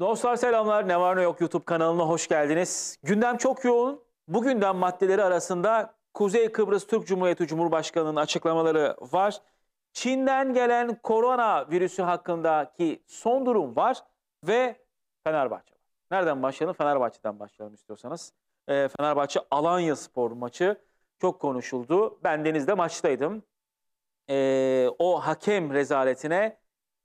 Dostlar selamlar. Ne var ne yok YouTube kanalına hoş geldiniz. Gündem çok yoğun. Bugünden maddeleri arasında Kuzey Kıbrıs Türk Cumhuriyeti Cumhurbaşkanı'nın açıklamaları var. Çin'den gelen korona virüsü hakkındaki son durum var ve Fenerbahçe Nereden başlayalım? Fenerbahçe'den başlayalım istiyorsanız. E, Fenerbahçe Alanya Spor maçı çok konuşuldu. Ben Deniz'de maçtaydım. E, o hakem rezaletine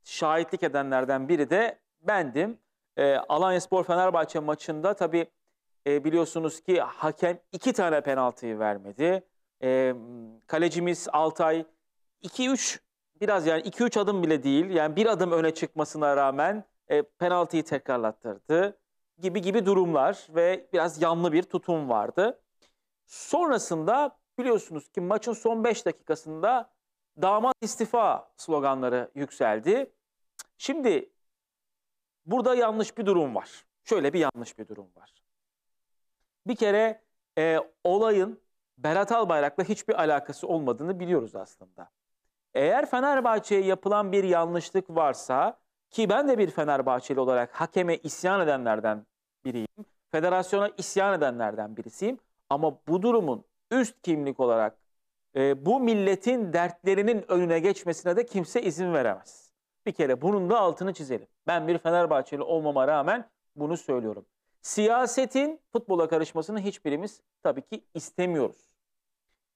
şahitlik edenlerden biri de bendim. E, Alanya Spor Fenerbahçe maçında tabii e, biliyorsunuz ki hakem iki tane penaltıyı vermedi. E, kalecimiz Altay 2-3 biraz yani 2-3 adım bile değil yani bir adım öne çıkmasına rağmen e, penaltıyı tekrarlattırdı gibi gibi durumlar ve biraz yanlı bir tutum vardı. Sonrasında biliyorsunuz ki maçın son 5 dakikasında damat istifa sloganları yükseldi. Şimdi Burada yanlış bir durum var. Şöyle bir yanlış bir durum var. Bir kere e, olayın Berat Albayrak'la hiçbir alakası olmadığını biliyoruz aslında. Eğer Fenerbahçe'ye yapılan bir yanlışlık varsa ki ben de bir Fenerbahçeli olarak hakeme isyan edenlerden biriyim. Federasyona isyan edenlerden birisiyim. Ama bu durumun üst kimlik olarak e, bu milletin dertlerinin önüne geçmesine de kimse izin veremez. Bir kere bunun da altını çizelim. Ben bir Fenerbahçeli olmama rağmen bunu söylüyorum. Siyasetin futbola karışmasını hiçbirimiz tabii ki istemiyoruz.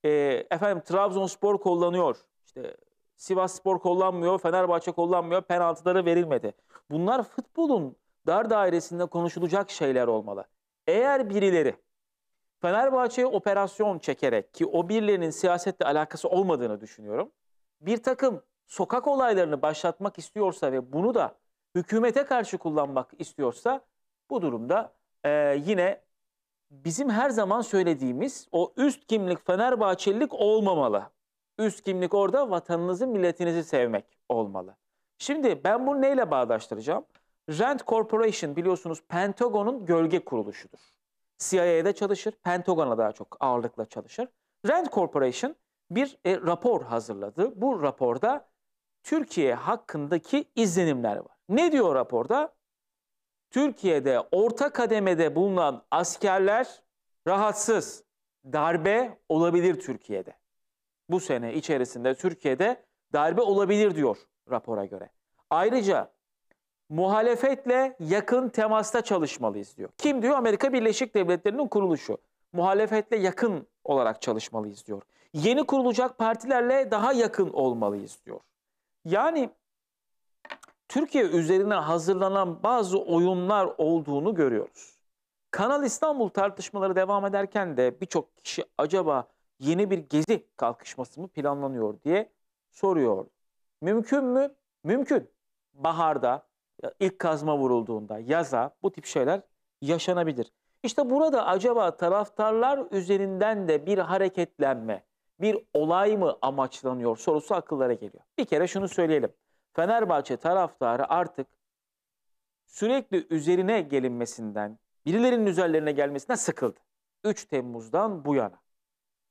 E, efendim Trabzonspor kullanıyor. İşte Sivas Spor kullanmıyor, Fenerbahçe kullanmıyor, penaltıları verilmedi. Bunlar futbolun dar dairesinde konuşulacak şeyler olmalı. Eğer birileri Fenerbahçe'ye operasyon çekerek ki o birilerinin siyasetle alakası olmadığını düşünüyorum. Bir takım sokak olaylarını başlatmak istiyorsa ve bunu da hükümete karşı kullanmak istiyorsa bu durumda e, yine bizim her zaman söylediğimiz o üst kimlik Fenerbahçelilik olmamalı. Üst kimlik orada vatanınızı, milletinizi sevmek olmalı. Şimdi ben bunu neyle bağdaştıracağım? Rent Corporation biliyorsunuz Pentagon'un gölge kuruluşudur. CIA'da çalışır, Pentagon'a daha çok ağırlıkla çalışır. Rent Corporation bir e, rapor hazırladı. Bu raporda Türkiye hakkındaki izlenimler var. Ne diyor raporda? Türkiye'de orta kademede bulunan askerler rahatsız. Darbe olabilir Türkiye'de. Bu sene içerisinde Türkiye'de darbe olabilir diyor rapora göre. Ayrıca muhalefetle yakın temasta çalışmalıyız diyor. Kim diyor? Amerika Birleşik Devletleri'nin kuruluşu. Muhalefetle yakın olarak çalışmalıyız diyor. Yeni kurulacak partilerle daha yakın olmalıyız diyor. Yani Türkiye üzerine hazırlanan bazı oyunlar olduğunu görüyoruz. Kanal İstanbul tartışmaları devam ederken de birçok kişi acaba yeni bir gezi kalkışması mı planlanıyor diye soruyor. Mümkün mü? Mümkün. Baharda, ilk kazma vurulduğunda, yaza bu tip şeyler yaşanabilir. İşte burada acaba taraftarlar üzerinden de bir hareketlenme, bir olay mı amaçlanıyor sorusu akıllara geliyor. Bir kere şunu söyleyelim. Fenerbahçe taraftarı artık sürekli üzerine gelinmesinden, birilerinin üzerlerine gelmesinden sıkıldı. 3 Temmuz'dan bu yana.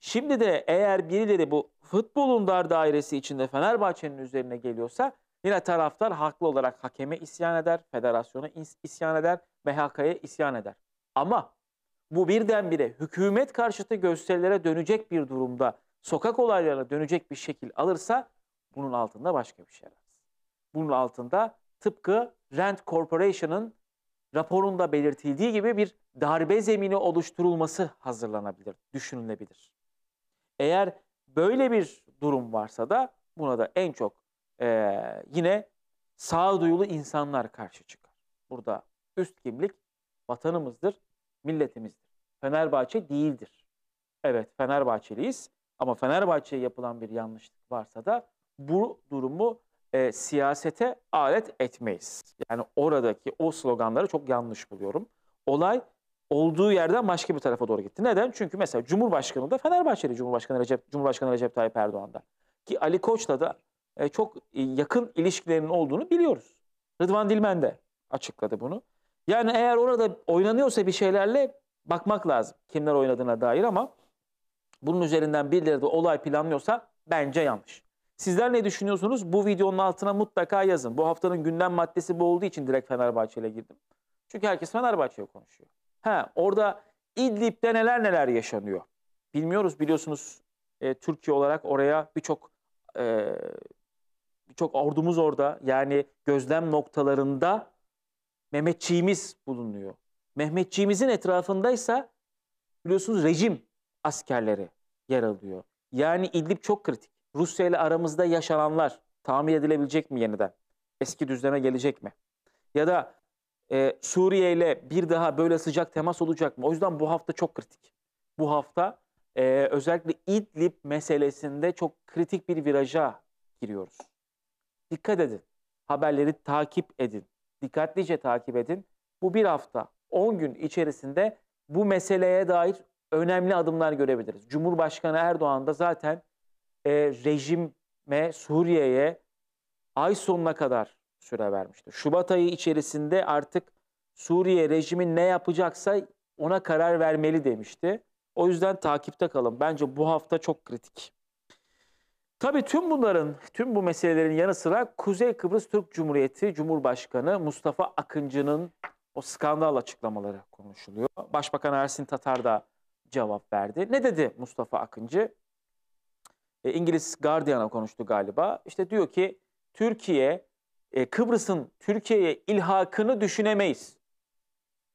Şimdi de eğer birileri bu futbolun dar dairesi içinde Fenerbahçe'nin üzerine geliyorsa yine taraftar haklı olarak hakeme isyan eder, federasyona isyan eder, MHK'ya isyan eder. Ama bu birdenbire hükümet karşıtı gösterilere dönecek bir durumda sokak olaylarına dönecek bir şekil alırsa bunun altında başka bir şey var. Bunun altında tıpkı Rent Corporation'ın raporunda belirtildiği gibi bir darbe zemini oluşturulması hazırlanabilir, düşünülebilir. Eğer böyle bir durum varsa da buna da en çok e, yine sağduyulu insanlar karşı çıkar. Burada üst kimlik vatanımızdır, milletimizdir. Fenerbahçe değildir. Evet Fenerbahçeliyiz ama Fenerbahçe'ye yapılan bir yanlışlık varsa da bu durumu e, siyasete alet etmeyiz. Yani oradaki o sloganları çok yanlış buluyorum. Olay olduğu yerden başka bir tarafa doğru gitti. Neden? Çünkü mesela Cumhurbaşkanı da Fenerbahçeli Cumhurbaşkanı Recep, Cumhurbaşkanı Recep Tayyip Erdoğan'da. Ki Ali Koç'la da e, çok e, yakın ilişkilerinin olduğunu biliyoruz. Rıdvan Dilmen de açıkladı bunu. Yani eğer orada oynanıyorsa bir şeylerle bakmak lazım kimler oynadığına dair ama bunun üzerinden birileri de olay planlıyorsa bence yanlış. Sizler ne düşünüyorsunuz? Bu videonun altına mutlaka yazın. Bu haftanın gündem maddesi bu olduğu için direkt Fenerbahçe girdim. Çünkü herkes Fenerbahçe'ye konuşuyor. Ha orada İdlib'de neler neler yaşanıyor. Bilmiyoruz biliyorsunuz e, Türkiye olarak oraya birçok e, birçok ordumuz orada. Yani gözlem noktalarında Mehmetçiğimiz bulunuyor. Mehmetçiğimizin etrafındaysa biliyorsunuz rejim askerleri yer alıyor. Yani İdlib çok kritik. Rusya ile aramızda yaşananlar tamir edilebilecek mi yeniden? Eski düzleme gelecek mi? Ya da e, Suriye ile bir daha böyle sıcak temas olacak mı? O yüzden bu hafta çok kritik. Bu hafta e, özellikle İdlib meselesinde çok kritik bir viraja giriyoruz. Dikkat edin. Haberleri takip edin. Dikkatlice takip edin. Bu bir hafta, 10 gün içerisinde bu meseleye dair önemli adımlar görebiliriz. Cumhurbaşkanı Erdoğan da zaten e, rejime, Suriye'ye ay sonuna kadar süre vermişti. Şubat ayı içerisinde artık Suriye rejimi ne yapacaksa ona karar vermeli demişti. O yüzden takipte kalın. Bence bu hafta çok kritik. Tabii tüm bunların, tüm bu meselelerin yanı sıra Kuzey Kıbrıs Türk Cumhuriyeti Cumhurbaşkanı Mustafa Akıncı'nın o skandal açıklamaları konuşuluyor. Başbakan Ersin Tatar da cevap verdi. Ne dedi Mustafa Akıncı? E, İngiliz Guardian'a konuştu galiba. İşte diyor ki Türkiye, e, Kıbrıs'ın Türkiye'ye ilhakını düşünemeyiz.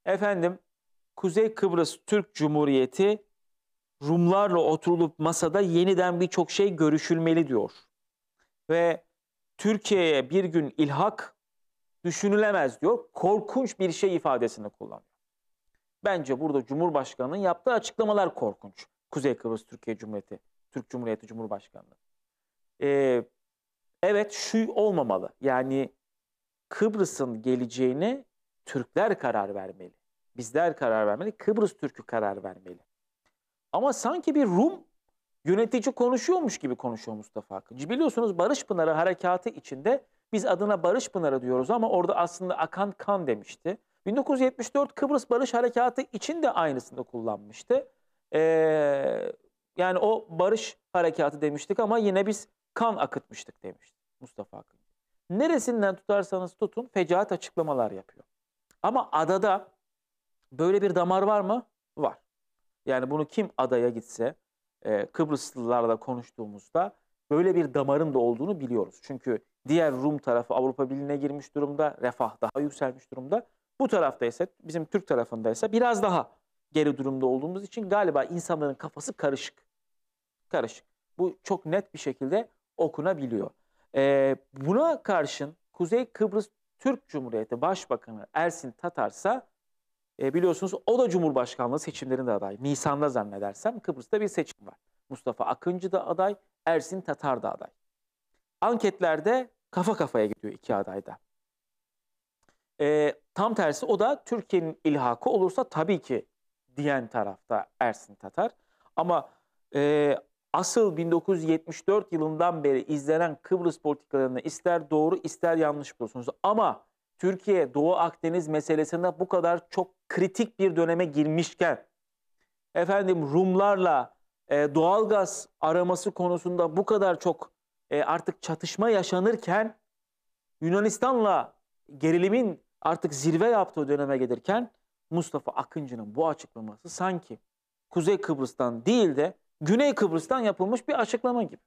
Efendim Kuzey Kıbrıs Türk Cumhuriyeti Rumlarla oturulup masada yeniden birçok şey görüşülmeli diyor. Ve Türkiye'ye bir gün ilhak düşünülemez diyor. Korkunç bir şey ifadesini kullanıyor. Bence burada Cumhurbaşkanı'nın yaptığı açıklamalar korkunç. Kuzey Kıbrıs Türkiye Cumhuriyeti, Türk Cumhuriyeti Cumhurbaşkanlığı. Ee, evet şu olmamalı. Yani Kıbrıs'ın geleceğine Türkler karar vermeli. Bizler karar vermeli. Kıbrıs Türk'ü karar vermeli. Ama sanki bir Rum yönetici konuşuyormuş gibi konuşuyor Mustafa Akıncı. Biliyorsunuz Barış Pınarı harekatı içinde biz adına Barış Pınarı diyoruz ama orada aslında akan kan demişti. 1974 Kıbrıs Barış Harekatı için de aynısını kullanmıştı. Ee, yani o barış harekatı demiştik ama yine biz kan akıtmıştık demişti Mustafa Akın. Neresinden tutarsanız tutun fecaat açıklamalar yapıyor. Ama adada böyle bir damar var mı? Var. Yani bunu kim adaya gitse e, Kıbrıslılarla konuştuğumuzda böyle bir damarın da olduğunu biliyoruz. Çünkü diğer Rum tarafı Avrupa Birliği'ne girmiş durumda, refah daha yükselmiş durumda. Bu tarafta ise bizim Türk tarafında ise biraz daha geri durumda olduğumuz için galiba insanların kafası karışık. Karışık. Bu çok net bir şekilde okunabiliyor. Ee, buna karşın Kuzey Kıbrıs Türk Cumhuriyeti Başbakanı Ersin Tatarsa e, biliyorsunuz o da Cumhurbaşkanlığı seçimlerinde aday. Nisan'da zannedersem Kıbrıs'ta bir seçim var. Mustafa Akıncı da aday, Ersin Tatar da aday. Anketlerde kafa kafaya gidiyor iki adayda. E, ee, Tam tersi o da Türkiye'nin ilhakı olursa tabii ki diyen tarafta Ersin Tatar. Ama e, asıl 1974 yılından beri izlenen Kıbrıs politikalarını ister doğru ister yanlış bulursunuz. Ama Türkiye Doğu Akdeniz meselesinde bu kadar çok kritik bir döneme girmişken efendim Rumlarla e, doğalgaz araması konusunda bu kadar çok e, artık çatışma yaşanırken Yunanistan'la gerilimin artık zirve yaptığı döneme gelirken Mustafa Akıncı'nın bu açıklaması sanki Kuzey Kıbrıs'tan değil de Güney Kıbrıs'tan yapılmış bir açıklama gibi.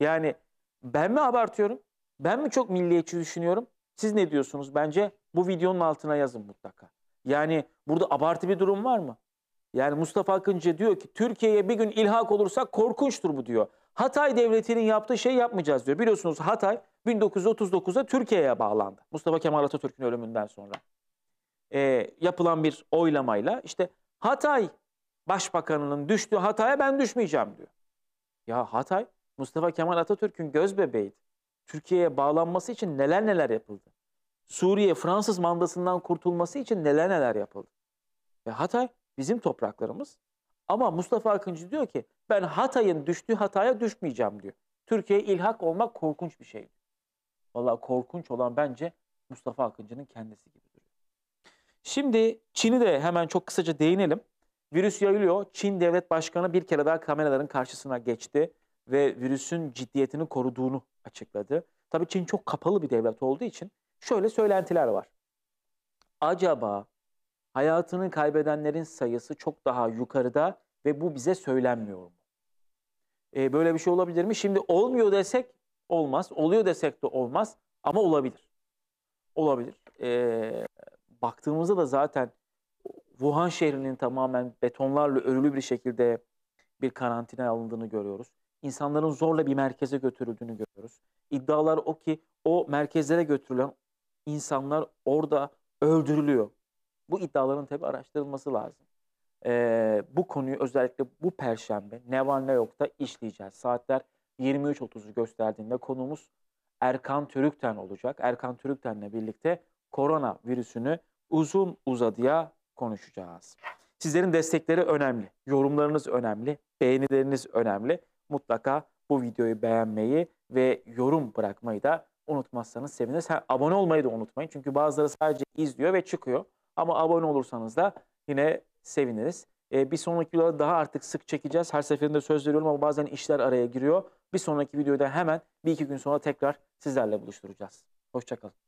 Yani ben mi abartıyorum? Ben mi çok milliyetçi düşünüyorum? Siz ne diyorsunuz? Bence bu videonun altına yazın mutlaka. Yani burada abartı bir durum var mı? Yani Mustafa Akıncı diyor ki Türkiye'ye bir gün ilhak olursak korkunçtur bu diyor. Hatay Devleti'nin yaptığı şey yapmayacağız diyor. Biliyorsunuz Hatay 1939'da Türkiye'ye bağlandı. Mustafa Kemal Atatürk'ün ölümünden sonra. E, yapılan bir oylamayla işte Hatay Başbakanının düştüğü Hatay'a ben düşmeyeceğim diyor. Ya Hatay Mustafa Kemal Atatürk'ün göz bebeğiydi. Türkiye'ye bağlanması için neler neler yapıldı. Suriye Fransız mandasından kurtulması için neler neler yapıldı. Ve Hatay Bizim topraklarımız. Ama Mustafa Akıncı diyor ki ben Hatay'ın düştüğü hataya düşmeyeceğim diyor. Türkiye'ye ilhak olmak korkunç bir şey. Valla korkunç olan bence Mustafa Akıncı'nın kendisi gibi duruyor. Şimdi Çin'i de hemen çok kısaca değinelim. Virüs yayılıyor. Çin devlet başkanı bir kere daha kameraların karşısına geçti ve virüsün ciddiyetini koruduğunu açıkladı. Tabii Çin çok kapalı bir devlet olduğu için şöyle söylentiler var. Acaba hayatını kaybedenlerin sayısı çok daha yukarıda ve bu bize söylenmiyor mu? E, böyle bir şey olabilir mi? Şimdi olmuyor desek olmaz, oluyor desek de olmaz ama olabilir. Olabilir. E, baktığımızda da zaten Wuhan şehrinin tamamen betonlarla örülü bir şekilde bir karantina alındığını görüyoruz. İnsanların zorla bir merkeze götürüldüğünü görüyoruz. İddialar o ki o merkezlere götürülen insanlar orada öldürülüyor. Bu iddiaların tabi araştırılması lazım. Ee, bu konuyu özellikle bu perşembe ne var ne yokta işleyeceğiz. Saatler 23.30'u gösterdiğinde konumuz Erkan Türükten olacak. Erkan Türükten'le birlikte korona virüsünü uzun uzadıya konuşacağız. Sizlerin destekleri önemli, yorumlarınız önemli, beğenileriniz önemli. Mutlaka bu videoyu beğenmeyi ve yorum bırakmayı da unutmazsanız seviniriz. abone olmayı da unutmayın çünkü bazıları sadece izliyor ve çıkıyor. Ama abone olursanız da yine seviniriz. E, bir sonraki videoda daha artık sık çekeceğiz. Her seferinde söz veriyorum ama bazen işler araya giriyor. Bir sonraki videoda hemen bir iki gün sonra tekrar sizlerle buluşturacağız. Hoşçakalın.